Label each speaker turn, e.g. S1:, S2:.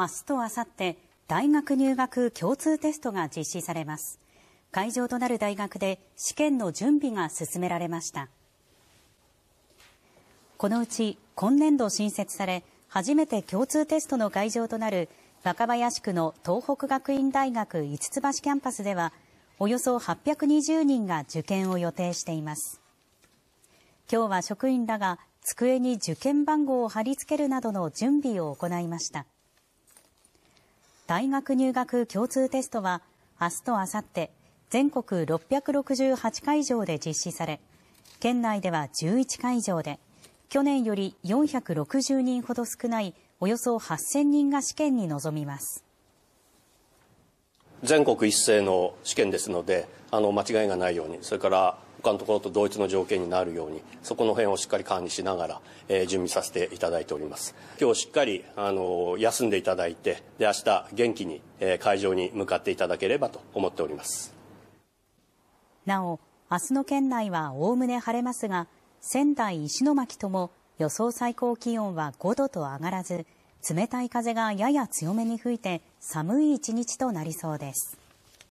S1: 明日と明後日、大学入学共通テストが実施されます。会場となる大学で試験の準備が進められました。このうち今年度新設され、初めて共通テストの会場となる若林区の東北学院大学五つ橋キャンパスでは、およそ820人が受験を予定しています。今日は職員らが机に受験番号を貼り付けるなどの準備を行いました。大学入学共通テストは明日とあさって全国668会場で実施され県内では11会場で去年より460人ほど少ないおよそ8000人が試験に臨みます。
S2: 全国一斉の試験ですのであの間違いがないようにそれから他のところと同一の条件になるようにそこの辺をしっかり管理しながら、えー、準備させていただいております今日しっかりあの休んでいただいてで明日元気に、えー、会場に向かっていただければと思っておりま
S1: すなお明日の県内はおおむね晴れますが仙台石巻とも予想最高気温は5度と上がらず冷たい風がやや強めに吹いて寒い一日となりそうです。